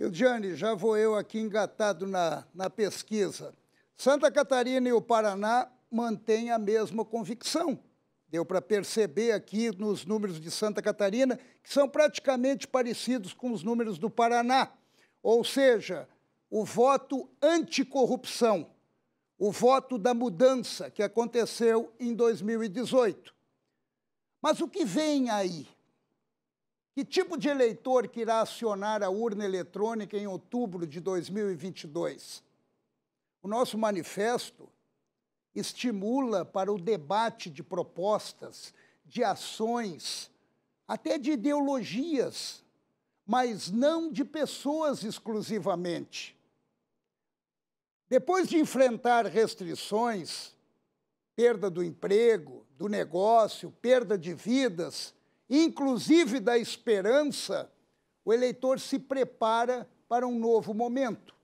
Eudiane, já vou eu aqui engatado na, na pesquisa. Santa Catarina e o Paraná mantêm a mesma convicção. Deu para perceber aqui nos números de Santa Catarina que são praticamente parecidos com os números do Paraná. Ou seja, o voto anticorrupção, o voto da mudança que aconteceu em 2018. Mas o que vem aí? Que tipo de eleitor que irá acionar a urna eletrônica em outubro de 2022? O nosso manifesto estimula para o debate de propostas, de ações, até de ideologias, mas não de pessoas exclusivamente. Depois de enfrentar restrições, perda do emprego, do negócio, perda de vidas, inclusive da esperança, o eleitor se prepara para um novo momento.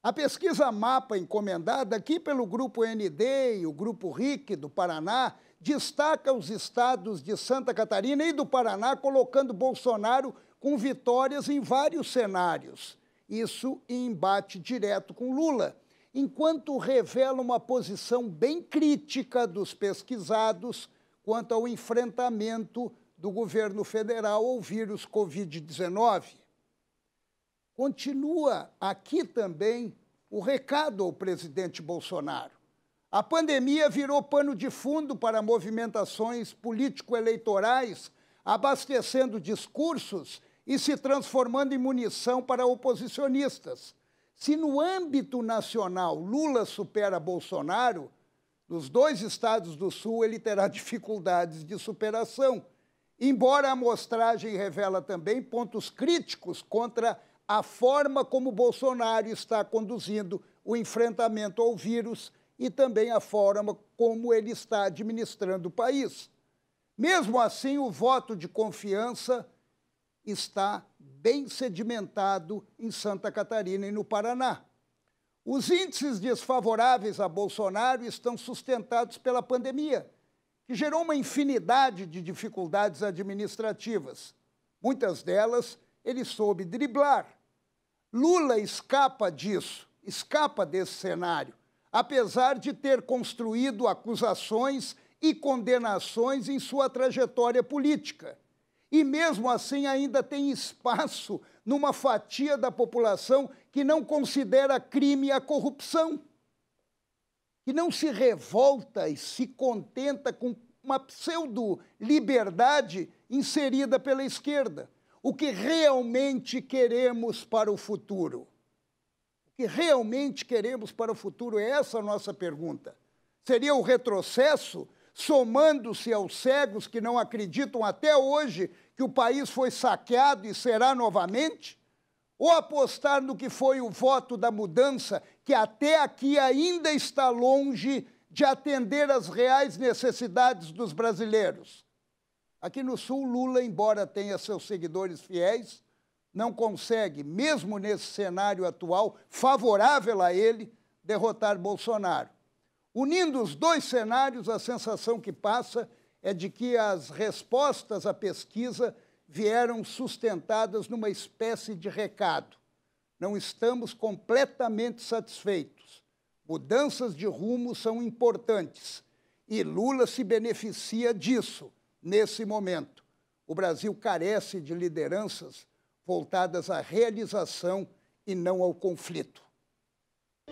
A pesquisa Mapa, encomendada aqui pelo Grupo ND e o Grupo RIC do Paraná, destaca os estados de Santa Catarina e do Paraná, colocando Bolsonaro com vitórias em vários cenários. Isso em embate direto com Lula, enquanto revela uma posição bem crítica dos pesquisados quanto ao enfrentamento do governo federal ao vírus Covid-19. Continua aqui também o recado ao presidente Bolsonaro. A pandemia virou pano de fundo para movimentações político-eleitorais, abastecendo discursos e se transformando em munição para oposicionistas. Se no âmbito nacional Lula supera Bolsonaro, nos dois estados do Sul ele terá dificuldades de superação, Embora a amostragem revela também pontos críticos contra a forma como Bolsonaro está conduzindo o enfrentamento ao vírus e também a forma como ele está administrando o país. Mesmo assim, o voto de confiança está bem sedimentado em Santa Catarina e no Paraná. Os índices desfavoráveis a Bolsonaro estão sustentados pela pandemia que gerou uma infinidade de dificuldades administrativas. Muitas delas ele soube driblar. Lula escapa disso, escapa desse cenário, apesar de ter construído acusações e condenações em sua trajetória política. E mesmo assim ainda tem espaço numa fatia da população que não considera crime a corrupção que não se revolta e se contenta com uma pseudo-liberdade inserida pela esquerda. O que realmente queremos para o futuro? O que realmente queremos para o futuro? É essa a nossa pergunta. Seria o retrocesso somando-se aos cegos que não acreditam até hoje que o país foi saqueado e será novamente? ou apostar no que foi o voto da mudança, que até aqui ainda está longe de atender às reais necessidades dos brasileiros. Aqui no Sul, Lula, embora tenha seus seguidores fiéis, não consegue, mesmo nesse cenário atual, favorável a ele, derrotar Bolsonaro. Unindo os dois cenários, a sensação que passa é de que as respostas à pesquisa vieram sustentadas numa espécie de recado. Não estamos completamente satisfeitos. Mudanças de rumo são importantes e Lula se beneficia disso nesse momento. O Brasil carece de lideranças voltadas à realização e não ao conflito.